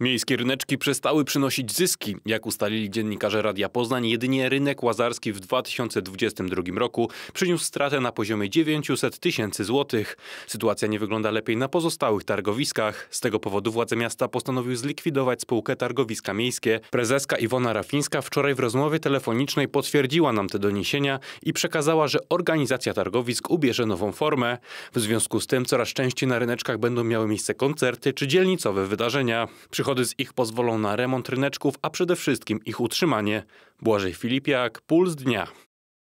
Miejskie ryneczki przestały przynosić zyski. Jak ustalili dziennikarze Radia Poznań, jedynie rynek łazarski w 2022 roku przyniósł stratę na poziomie 900 tysięcy złotych. Sytuacja nie wygląda lepiej na pozostałych targowiskach. Z tego powodu władze miasta postanowiły zlikwidować spółkę Targowiska Miejskie. Prezeska Iwona Rafińska wczoraj w rozmowie telefonicznej potwierdziła nam te doniesienia i przekazała, że organizacja targowisk ubierze nową formę. W związku z tym coraz częściej na ryneczkach będą miały miejsce koncerty czy dzielnicowe wydarzenia. Przychody z ich pozwolą na remont ryneczków, a przede wszystkim ich utrzymanie. Błażej Filipiak, Puls Dnia.